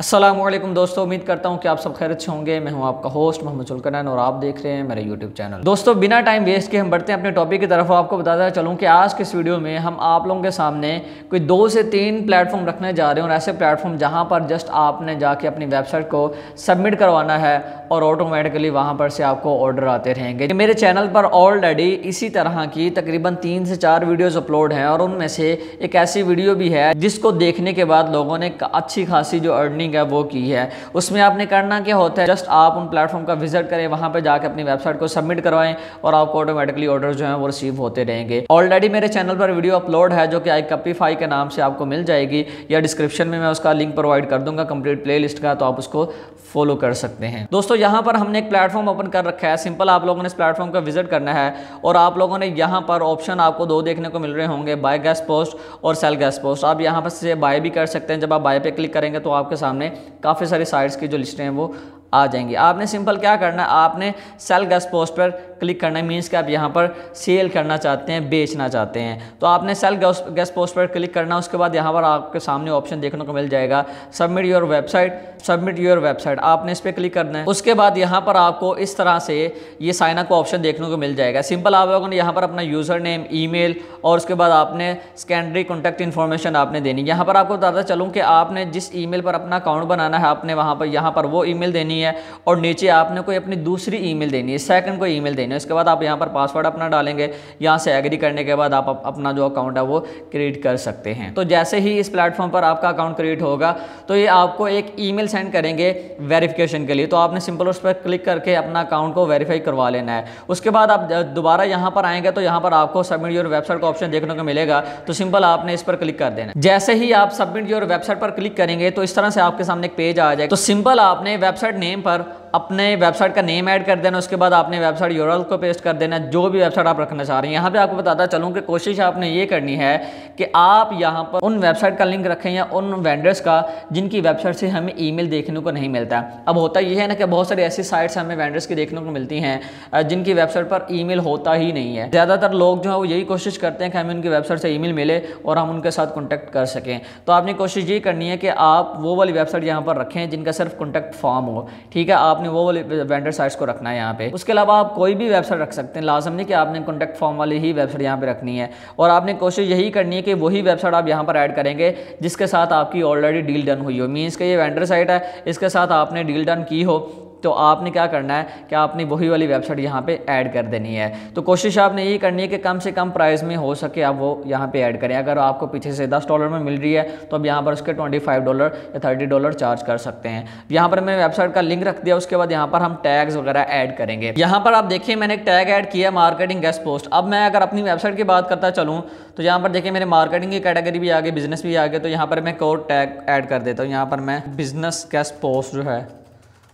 असलम दोस्तों उम्मीद करता हूँ कि आप सब खैर से होंगे मैं हूँ आपका होस्ट मोहम्मद सुलकरन और आप देख रहे हैं मेरे यूट्यूब चैनल दोस्तों बिना टाइम वेस्ट के हम बढ़ते हैं अपने टॉपिक की तरफ आपको बताता चलूँ कि आज के इस वीडियो में हम आप लोगों के सामने कोई दो से तीन प्लेटफॉर्म रखने जा रहे हैं और ऐसे प्लेटफॉर्म जहाँ पर जस्ट आपने जाके अपनी वेबसाइट को सबमिट करवाना है और ऑटोमेटिकली वहाँ पर से आपको ऑर्डर आते रहेंगे मेरे चैनल पर ऑलरेडी इसी तरह की तकरीबन तीन से चार वीडियोज़ अपलोड हैं और उनमें से एक ऐसी वीडियो भी है जिसको देखने के बाद लोगों ने अच्छी खासी जो अर्निंग अर्निंग है वो की है उसमें आपने करना क्या होता है जस्ट आप उन प्लेटफॉर्म का विजिट करें वहां पर जाकर अपनी वेबसाइट को सबमिट करवाएं और आपको ऑटोमेटिकली ऑर्डर जो है वो रिसीव होते रहेंगे ऑलरेडी मेरे चैनल पर वीडियो अपलोड है जो कि आई कपीफाई के नाम से आपको मिल जाएगी या डिस्क्रिप्शन में मैं उसका लिंक प्रोवाइड कर दूंगा कंप्लीट प्ले का तो आप उसको फॉलो कर सकते हैं दोस्तों यहां पर हमने एक प्लेटफॉर्म ओपन कर रखा है सिंपल आप लोगों ने इस प्लेटफॉर्म का विजिट करना है और आप लोगों ने यहां पर ऑप्शन आपको दो देखने को मिल रहे होंगे बाय गैस पोस्ट और सेल गैस पोस्ट आप यहां पर से बाय भी कर सकते हैं जब आप बाय पे क्लिक करेंगे तो आपके सामने सामने काफ़ी सारे साइट्स की जो लिस्टें हैं वो आ जाएंगी आपने सिंपल क्या करना है आपने सेल गेस्ट पोस्ट पर क्लिक करना मीन्स कि आप यहाँ पर सेल करना चाहते हैं बेचना चाहते हैं तो आपने सेल गेस्ट पोस्ट पर क्लिक करना उसके बाद यहाँ पर आपके सामने ऑप्शन देखने को मिल जाएगा submit your website submit your website आपने इस पर क्लिक करना है उसके बाद यहाँ पर आपको इस तरह से ये साइनअप का ऑप्शन देखने को मिल जाएगा सिंपल आप लोगों ने यहाँ पर अपना यूज़र नेम मेल और उसके बाद आपने सेकेंडरी कॉन्टैक्ट इन्फॉर्मेशन आपने देनी यहाँ पर आपको बताता चलूँ कि आपने जिस मेल पर अपना अकाउंट बनाना है आपने वहाँ पर यहाँ पर वो मेल देनी है और नीचे आपने कोई अपनी दूसरी मेल देनी है सेकेंड कोई मेल देनी देना है इसके बाद आप यहाँ पर पासवर्ड अपना डालेंगे यहाँ से एग्री करने के बाद आप अपना जो अकाउंट है वो क्रिएट कर सकते हैं तो जैसे ही इस प्लेटफॉर्म पर आपका अकाउंट क्रिएट होगा तो ये आपको एक ईमेल सेंड करेंगे वेरिफिकेशन के लिए तो आपने सिंपल उस पर क्लिक करके अपना अकाउंट को वेरीफाई करवा लेना है उसके बाद आप दोबारा यहाँ पर आएंगे तो यहाँ पर आपको सबमिट योर वेबसाइट का ऑप्शन देखने को मिलेगा तो सिंपल आपने इस पर क्लिक कर देना जैसे ही आप सबमिट योर वेबसाइट पर क्लिक करेंगे तो इस तरह से आपके सामने एक पेज आ जाएगा तो सिंपल आपने वेबसाइट नेम पर अपने वेबसाइट का नेम ऐड कर देना उसके बाद आपने वेबसाइट यूरल को पेस्ट कर देना जो भी वेबसाइट आप रखना चाह रहे हैं यहाँ पे आपको बताता चलूँ कि कोशिश आपने ये करनी है कि आप यहाँ पर उन वेबसाइट का लिंक रखें या उन वेंडर्स का जिनकी वेबसाइट से हमें ई देखने को नहीं मिलता अब होता यह है ना कि बहुत सारी ऐसी साइट्स हमें वेंडर्स की देखने को मिलती हैं जिनकी वेबसाइट पर ई होता ही नहीं है ज़्यादातर लोग जो है वो यही कोशिश करते हैं कि हमें उनकी वेबसाइट से ई मिले और हम उनके साथ कॉन्टैक्ट कर सकें तो आपने कोशिश ये करनी है कि आप वो वाली वेबसाइट यहाँ पर रखें जिनका सिर्फ कॉन्टैक्ट फॉर्म हो ठीक है आप आपने वो वाली वेंडर साइट्स को रखना है यहाँ पे उसके अलावा आप कोई भी वेबसाइट रख सकते हैं लाजम नहीं कि आपने कॉन्टैक्ट फॉर्म वाली ही वेबसाइट यहाँ पे रखनी है और आपने कोशिश यही करनी है कि वही वेबसाइट आप यहाँ पर ऐड करेंगे जिसके साथ आपकी ऑलरेडी डील डन हुई हो मीन्स कि ये वेंडर साइट है इसके साथ आपने डील डन की हो तो आपने क्या करना है कि आपने वही वाली वेबसाइट यहाँ पे ऐड कर देनी है तो कोशिश आपने ये करनी है कि कम से कम प्राइस में हो सके आप वो यहाँ पे ऐड करें अगर आपको पीछे से दस डॉलर में मिल रही है तो अब यहाँ पर उसके ट्वेंटी फाइव डॉलर या थर्टी डॉलर चार्ज कर सकते हैं यहाँ पर मैंने वेबसाइट का लिंक रख दिया उसके बाद यहाँ पर हम टैग्स वगैरह ऐड करेंगे यहाँ पर आप देखिए मैंने एक टैग ऐड किया मार्केटिंग गेस्ट पोस्ट अब मैं अगर अपनी वेबसाइट की बात करता चलूँ तो यहाँ पर देखिए मेरे मार्केटिंग की कैटेगरी भी आ गई बिजनेस भी आ गया तो यहाँ पर मैं कोर टैग ऐड कर देता हूँ यहाँ पर मैं बिजनेस गेस्ट पोस्ट जो है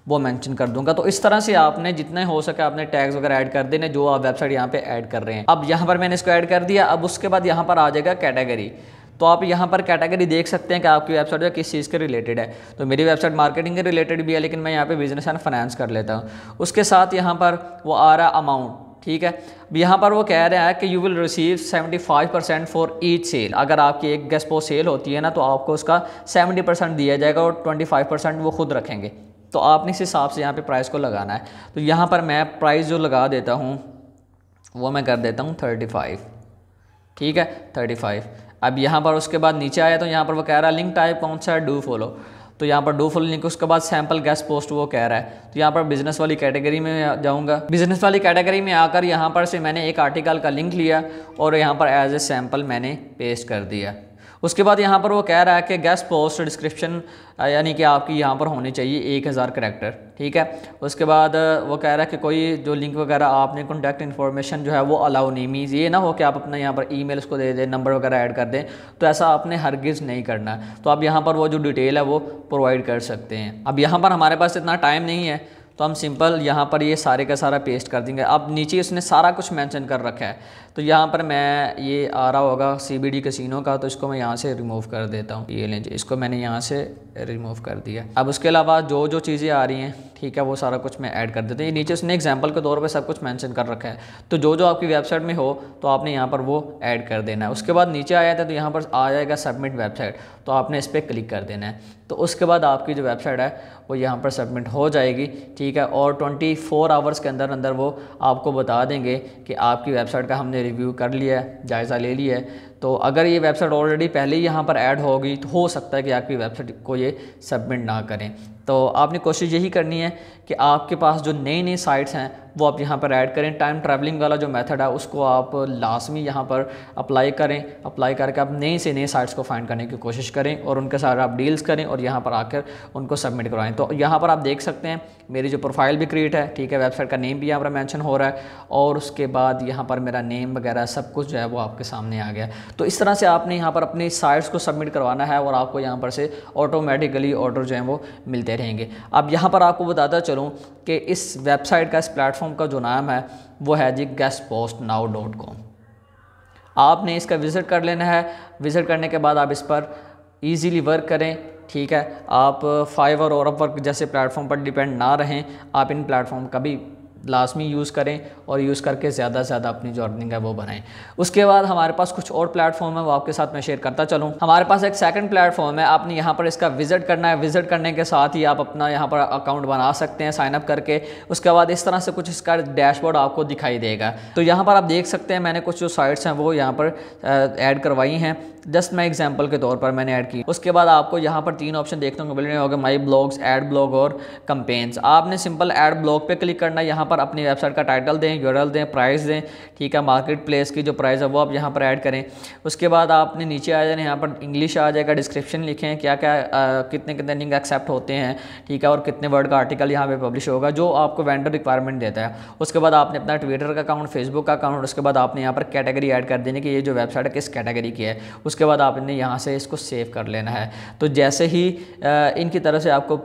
वो मेंशन कर दूंगा तो इस तरह से आपने जितने हो सके आपने टैग्स वगैरह ऐड कर देने जो आप वेबसाइट यहाँ पे ऐड कर रहे हैं अब यहाँ पर मैंने इसको ऐड कर दिया अब उसके बाद यहाँ पर आ जाएगा कैटेगरी तो आप यहाँ पर कैटेगरी देख सकते हैं कि आपकी वेबसाइट जो किस चीज़ के रिलेटेड है तो मेरी वेबसाइट मार्केटिंग के रिलेटेड भी है लेकिन मैं यहाँ पर बिजनेस एंड फाइनेंस कर लेता हूँ उसके साथ यहाँ पर वो आ रहा अमाउंट ठीक है अब यहाँ पर वो कह रहा है कि you will receive 75 percent for each sale अगर आपकी एक गेस्पो सेल होती है ना तो आपको उसका 70 परसेंट दिया जाएगा और 25 परसेंट वो खुद रखेंगे तो आपने इस हिसाब से यहाँ पे प्राइस को लगाना है तो यहाँ पर मैं प्राइस जो लगा देता हूँ वो मैं कर देता हूँ थर्टी फाइव ठीक है थर्टी फाइव अब यहाँ पर उसके बाद नीचे आया तो यहाँ पर वो कह रहा है लिंक टाइप कौन सा है डू फॉलो तो यहाँ पर डू फॉलो लिंक उसके बाद सैम्पल गैस पोस्ट वो कह रहा है तो यहाँ पर बिजनेस वाली कैटेगरी में जाऊँगा बिजनेस वाली कैटेगरी में आकर यहाँ पर से मैंने एक आर्टिकल का लिंक लिया और यहाँ पर एज ए सैम्पल मैंने पेस्ट कर दिया उसके बाद यहाँ पर वो कह रहा है कि गेस्ट पोस्ट डिस्क्रिप्शन यानी कि आपकी यहाँ पर होनी चाहिए एक हज़ार करेक्टर ठीक है उसके बाद वो कह रहा है कि कोई जो लिंक वगैरह आपने कॉन्टैक्ट इन्फॉर्मेशन जो है वो अलाउ नहीं मीज़ ये ना हो कि आप अपना यहाँ पर ई मेल उसको दे दें नंबर वगैरह ऐड कर दें तो ऐसा आपने हरगिज़ नहीं करना तो आप यहाँ पर वो जो डिटेल है वो प्रोवाइड कर सकते हैं अब यहाँ पर हमारे पास इतना टाइम नहीं है तो हम सिंपल यहाँ पर ये सारे का सारा पेस्ट कर देंगे अब नीचे उसने सारा कुछ मेंशन कर रखा है तो यहाँ पर मैं ये आ रहा होगा सी बी डी कसिनो का तो इसको मैं यहाँ से रिमूव कर देता हूँ ये लें इसको मैंने यहाँ से रिमूव कर दिया अब उसके अलावा जो जो चीज़ें आ रही हैं ठीक है वो सारा कुछ मैं ऐड कर देता हूँ ये नीचे उसने एग्जाम्पल के तौर पर सब कुछ मैंशन कर रखा है तो जो जो आपकी वेबसाइट में हो तो आपने यहाँ पर वो ऐड कर देना है उसके बाद नीचे आया था तो यहाँ पर आ जाएगा सबमिट वेबसाइट तो आपने इस पर क्लिक कर देना है तो उसके बाद आपकी जो वेबसाइट है वो यहाँ पर सबमिट हो जाएगी ठीक है और 24 आवर्स के अंदर अंदर वो आपको बता देंगे कि आपकी वेबसाइट का हमने रिव्यू कर लिया है जायज़ा ले लिया है तो अगर ये वेबसाइट ऑलरेडी पहले ही यहाँ पर ऐड होगी तो हो सकता है कि आपकी वेबसाइट को ये सबमिट ना करें तो आपने कोशिश यही करनी है कि आपके पास जो नई नई साइट्स हैं वो आप यहाँ पर ऐड करें टाइम ट्रैवलिंग वाला जो मेथड है उसको आप लाजमी यहाँ पर अप्लाई करें अप्लाई करके आप नए से नई साइट्स को फाइंड करने की कोशिश करें और उनके साथ आप डील्स करें और यहाँ पर आकर उनको सबमिट करवाएं तो यहाँ पर आप देख सकते हैं मेरी जो प्रोफाइल भी क्रिएट है ठीक है वेबसाइट का नेम भी यहाँ पर मैंशन हो रहा है और उसके बाद यहाँ पर मेरा नेम वगैरह सब कुछ जो है वो आपके सामने आ गया तो इस तरह से आपने यहाँ पर अपनी साइट्स को सबमिट करवाना है और आपको यहाँ पर से ऑटोमेटिकली ऑर्डर जो है वो मिलते रहेंगे अब यहाँ पर आपको बताता चलो चलूँ कि इस वेबसाइट का इस प्लेटफॉर्म का जो नाम है वो है G guest post now dot com आपने इसका विज़िट कर लेना है विज़िट करने के बाद आप इस पर ईजीली वर्क करें ठीक है आप फाइवर और अपवर्क जैसे प्लेटफॉर्म पर डिपेंड ना रहें आप इन प्लेटफॉर्म का भी लाजमी यूज़ करें और यूज़ करके ज़्यादा से ज़्यादा अपनी जो अर्निंग है वो बनाएं उसके बाद हमारे पास कुछ और प्लेटफॉर्म है वो आपके साथ मैं शेयर करता चलूँ हमारे पास एक सेकंड प्लेटफॉर्म है आपने यहाँ पर इसका विजिट करना है विजिट करने के साथ ही आप अपना यहाँ पर अकाउंट बना सकते हैं साइनअप करके उसके बाद इस तरह से कुछ इसका डैशबोर्ड आपको दिखाई देगा तो यहाँ पर आप देख सकते हैं मैंने कुछ जो साइट्स हैं वो यहाँ पर एड करवाई हैं जस्ट मैं एग्जाम्पल के तौर पर मैंने ऐड की उसके बाद आपको यहाँ पर तीन ऑप्शन देखने को मिल रहे होंगे माई ब्लॉग्स एड ब्लॉग और कंपेन्स आपने सिंपल एड ब्लॉग पे क्लिक करना है यहाँ पर अपनी वेबसाइट का टाइटल दें यूरल दें प्राइस दें ठीक है मार्केट प्लेस की जो प्राइस है वो आप यहाँ पर ऐड करें उसके बाद आपने नीचे आ जाना यहाँ पर इंग्लिश आ जाएगा डिस्क्रिप्शन लिखें क्या क्या कितने कितने लिंक एक्सेप्ट होते हैं ठीक है और कितने वर्ड का आर्टिकल यहाँ पर पब्लिश होगा जो आपको वेंडर रिक्वायरमेंट देता है उसके बाद आपने अपना ट्विटर का अकाउंट फेसबुक का अकाउंट उसके बाद आपने यहाँ पर कैटेगरी ऐड कर देने की ये जो वेबसाइट है किस कैटेगरी की है उस उसके बाद आपने यहाँ से इसको सेव कर लेना है तो जैसे ही इनकी तरफ से आपको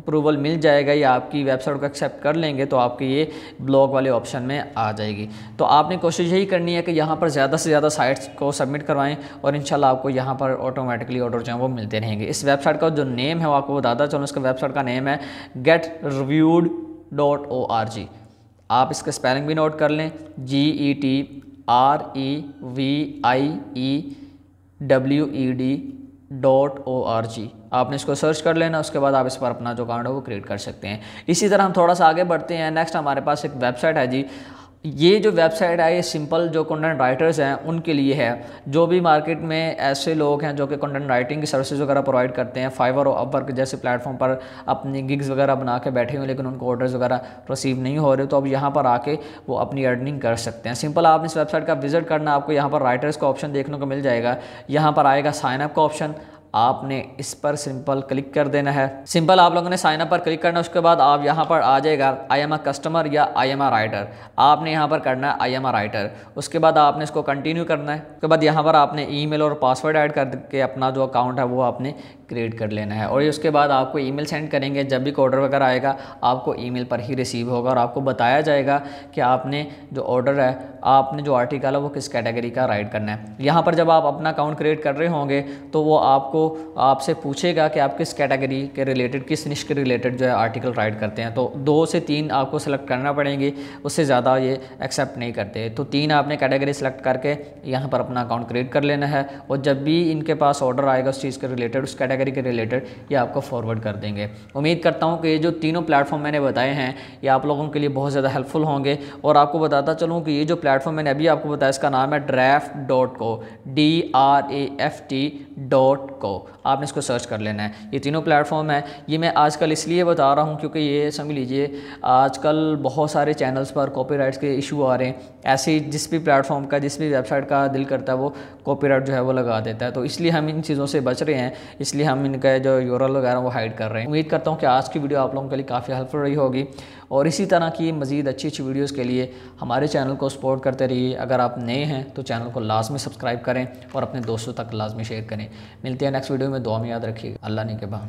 अप्रूवल मिल जाएगा या आपकी वेबसाइट को एक्सेप्ट कर लेंगे तो आपके ये ब्लॉग वाले ऑप्शन में आ जाएगी तो आपने कोशिश यही करनी है कि यहाँ पर ज़्यादा से ज़्यादा साइट्स को सबमिट करवाएं और इन आपको यहाँ पर ऑटोमेटिकली ऑर्डर जो है वो मिलते रहेंगे इस वेबसाइट का जो नेम है वो आपको बताता चलो इसका वेबसाइट का नेम है get reviewed dot O R G आप इसका स्पेलिंग भी नोट कर लें G E T R E V I E W E D dot O R G आपने इसको सर्च कर लेना उसके बाद आप इस पर अपना जो अकाउंट है वो क्रिएट कर सकते हैं इसी तरह हम थोड़ा सा आगे बढ़ते हैं नेक्स्ट हमारे पास एक वेबसाइट है जी ये जो वेबसाइट है ये सिंपल जो कंटेंट राइटर्स हैं उनके लिए है जो भी मार्केट में ऐसे लोग हैं जो कि कंटेंट राइटिंग की सर्विसेज वगैरह प्रोवाइड करते हैं फाइवर और अपवर्क जैसे प्लेटफॉर्म पर अपनी गिग्स वगैरह बना के बैठे हुए लेकिन उनको ऑर्डर्स वगैरह रिसीव नहीं हो रहे तो अब यहाँ पर आके वो अपनी अर्निंग कर सकते हैं सिंपल आप इस वेबसाइट का विजिट करना आपको यहाँ पर राइटर्स का ऑप्शन देखने को मिल जाएगा यहाँ पर आएगा साइनअप का ऑप्शन आपने इस पर सिंपल क्लिक कर देना है सिंपल आप लोगों ने साइन अप पर क्लिक करना है उसके बाद आप यहाँ पर आ जाएगा आई एम आ कस्टमर या आई एम आ राइटर आपने यहाँ पर करना है आई एम आ राइटर उसके बाद आपने इसको कंटिन्यू करना है उसके बाद यहाँ पर आपने ईमेल और पासवर्ड ऐड करके अपना जो अकाउंट है वो आपने क्रिएट कर लेना है और ये उसके बाद आपको ईमेल सेंड करेंगे जब भी ऑर्डर वगैरह आएगा आपको ईमेल पर ही रिसीव होगा और आपको बताया जाएगा कि आपने जो ऑर्डर है आपने जो आर्टिकल है वो किस कैटेगरी का राइड करना है यहाँ पर जब आप अपना अकाउंट क्रिएट कर रहे होंगे तो वो आपको आपसे पूछेगा कि आप किस कैटेगरी के रिलेटेड किस निश के रिलेटेड जो है आर्टिकल राइड करते हैं तो दो से तीन आपको सेलेक्ट करना पड़ेंगे उससे ज़्यादा ये एक्सेप्ट नहीं करते तो तीन आपने कैटेगरी सेलेक्ट करके यहाँ पर अपना अकाउंट क्रिएट कर लेना है और जब भी इनके पास ऑर्डर आएगा उस चीज़ के रिलेटेड उस कैटेगरी कैटेगरी के रिलेटेड ये आपको फॉरवर्ड कर देंगे उम्मीद करता हूँ कि ये जो तीनों प्लेटफॉर्म मैंने बताए हैं ये आप लोगों के लिए बहुत ज़्यादा हेल्पफुल होंगे और आपको बताता चलूँ कि ये जो प्लेटफॉर्म मैंने अभी आपको बताया इसका नाम है draft dot co D R A F T dot co आपने इसको सर्च कर लेना है ये तीनों प्लेटफॉर्म है ये मैं आजकल इसलिए बता रहा हूँ क्योंकि ये समझ लीजिए आजकल बहुत सारे चैनल्स पर कॉपीराइट्स के इशू आ रहे हैं ऐसे जिस भी प्लेटफॉर्म का जिस भी वेबसाइट का दिल करता है वो राइट जो है वो लगा देता है तो इसलिए हम इन चीज़ों से बच रहे हैं इसलिए हम इनका जो यूरल वगैरह वो हाइड कर रहे हैं उम्मीद करता हूँ कि आज की वीडियो आप लोगों के लिए काफ़ी हेल्पफुल रही होगी और इसी तरह की मज़ीद अच्छी अच्छी वीडियोज़ के लिए हमारे चैनल को सपोर्ट करते रहिए अगर आप नए हैं तो चैनल को लाजमी सब्सक्राइब करें और अपने दोस्तों तक लाजमी शेयर करें मिलते हैं नेक्स्ट वीडियो में दुआ में याद रखिएगा अल्लाह ने के बाद